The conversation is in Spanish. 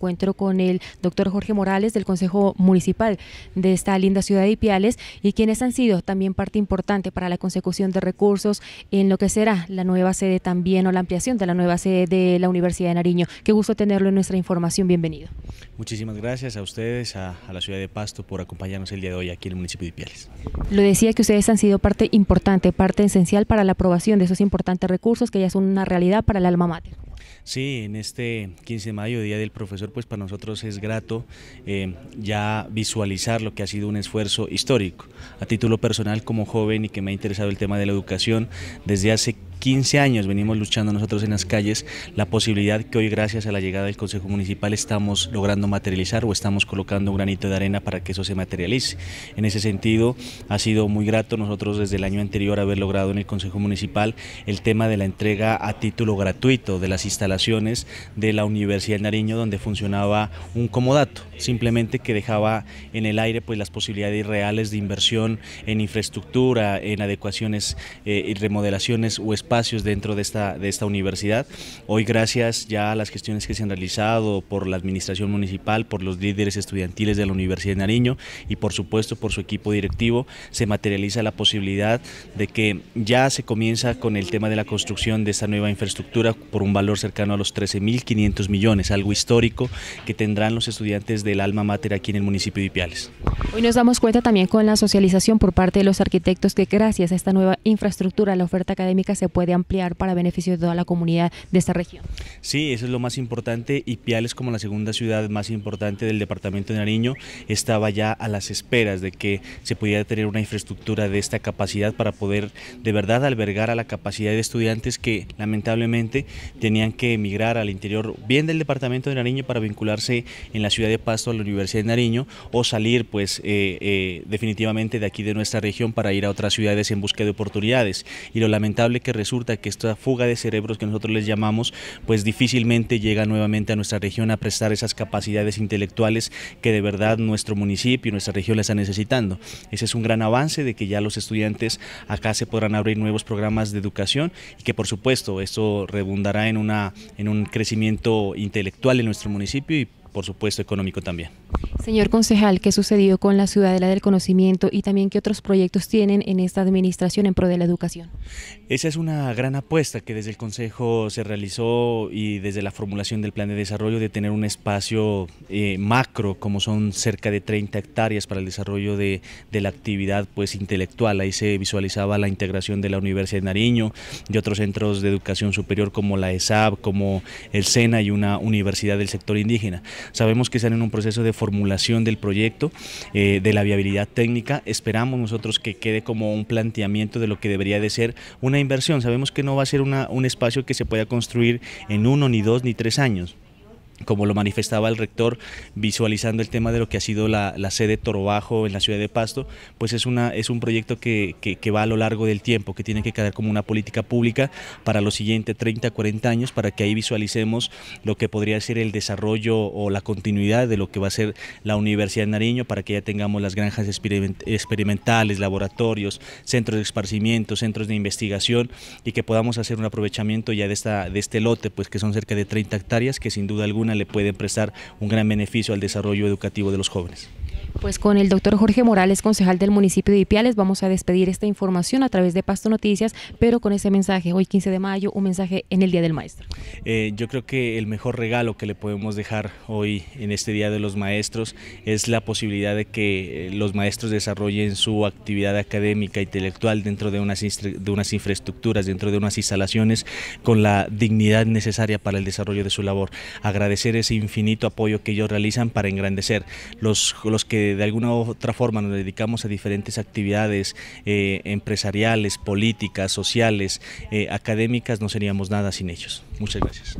encuentro con el doctor Jorge Morales del Consejo Municipal de esta linda ciudad de Ipiales y quienes han sido también parte importante para la consecución de recursos en lo que será la nueva sede también o la ampliación de la nueva sede de la Universidad de Nariño. Qué gusto tenerlo en nuestra información. Bienvenido. Muchísimas gracias a ustedes, a, la ciudad de Pasto por acompañarnos el día de hoy aquí en el municipio de Ipiales. Lo decía que ustedes han sido parte importante, parte esencial para la aprobación de esos importantes recursos que ya son una realidad para el alma mater. Sí, en este 15 de mayo, Día del Profesor, pues para nosotros es grato eh, ya visualizar lo que ha sido un esfuerzo histórico. A título personal, como joven y que me ha interesado el tema de la educación, desde hace 15 años venimos luchando nosotros en las calles la posibilidad que hoy gracias a la llegada del Consejo Municipal estamos logrando materializar o estamos colocando un granito de arena para que eso se materialice. En ese sentido ha sido muy grato nosotros desde el año anterior haber logrado en el Consejo Municipal el tema de la entrega a título gratuito de las instalaciones de la Universidad de Nariño donde funcionaba un comodato, simplemente que dejaba en el aire pues las posibilidades reales de inversión en infraestructura, en adecuaciones eh, y remodelaciones o espacios dentro de esta, de esta universidad. Hoy gracias ya a las gestiones que se han realizado por la administración municipal, por los líderes estudiantiles de la Universidad de Nariño y por supuesto por su equipo directivo, se materializa la posibilidad de que ya se comienza con el tema de la construcción de esta nueva infraestructura por un valor cercano a los 13.500 millones, algo histórico que tendrán los estudiantes del alma mater aquí en el municipio de Ipiales. Hoy nos damos cuenta también con la socialización por parte de los arquitectos que gracias a esta nueva infraestructura, la oferta académica se puede ampliar para beneficio de toda la comunidad de esta región. Sí, eso es lo más importante y Piales como la segunda ciudad más importante del departamento de Nariño estaba ya a las esperas de que se pudiera tener una infraestructura de esta capacidad para poder de verdad albergar a la capacidad de estudiantes que lamentablemente tenían que emigrar al interior bien del departamento de Nariño para vincularse en la ciudad de Pasto a la Universidad de Nariño o salir pues eh, eh, definitivamente de aquí de nuestra región para ir a otras ciudades en busca de oportunidades y lo lamentable que resulta resulta que esta fuga de cerebros que nosotros les llamamos, pues difícilmente llega nuevamente a nuestra región a prestar esas capacidades intelectuales que de verdad nuestro municipio y nuestra región la están necesitando. Ese es un gran avance de que ya los estudiantes acá se podrán abrir nuevos programas de educación y que por supuesto esto redundará en, una, en un crecimiento intelectual en nuestro municipio y por supuesto, económico también. Señor concejal, ¿qué sucedió con la Ciudadela del Conocimiento y también qué otros proyectos tienen en esta administración en pro de la educación? Esa es una gran apuesta que desde el Consejo se realizó y desde la formulación del plan de desarrollo de tener un espacio eh, macro, como son cerca de 30 hectáreas para el desarrollo de, la actividad pues, intelectual. Ahí se visualizaba la integración de la Universidad de Nariño, y otros centros de educación superior como la ESAB, como el SENA y una universidad del sector indígena. Sabemos que están en un proceso de formulación del proyecto, eh, de la viabilidad técnica. Esperamos nosotros que quede como un planteamiento de lo que debería de ser una inversión. Sabemos que no va a ser un espacio que se pueda construir en uno, ni dos, ni tres años como lo manifestaba el rector, visualizando el tema de lo que ha sido la, la sede Torobajo en la ciudad de Pasto, pues es, una, es un proyecto que, va a lo largo del tiempo, que tiene que quedar como una política pública para los siguientes 30, 40 años, para que ahí visualicemos lo que podría ser el desarrollo o la continuidad de lo que va a ser la Universidad de Nariño, para que ya tengamos las granjas experimentales, laboratorios, centros de esparcimiento, centros de investigación y que podamos hacer un aprovechamiento ya de, esta, de este lote, pues que son cerca de 30 hectáreas, que sin duda alguna le pueden prestar un gran beneficio al desarrollo educativo de los jóvenes. Pues con el doctor Jorge Morales, concejal del municipio de Ipiales, vamos a despedir esta información a través de Pasto Noticias, pero con ese mensaje, hoy 15 de mayo, un mensaje en el Día del Maestro. Eh, yo creo que el mejor regalo que le podemos dejar hoy en este Día de los Maestros es la posibilidad de que eh, los maestros desarrollen su actividad académica, e intelectual dentro de unas, de unas infraestructuras, dentro de unas instalaciones con la dignidad necesaria para el desarrollo de su labor. Agradecer ese infinito apoyo que ellos realizan para engrandecer los, los que eh, de alguna u otra forma nos dedicamos a diferentes actividades eh, empresariales, políticas, sociales, eh, académicas, no seríamos nada sin ellos. Muchas gracias.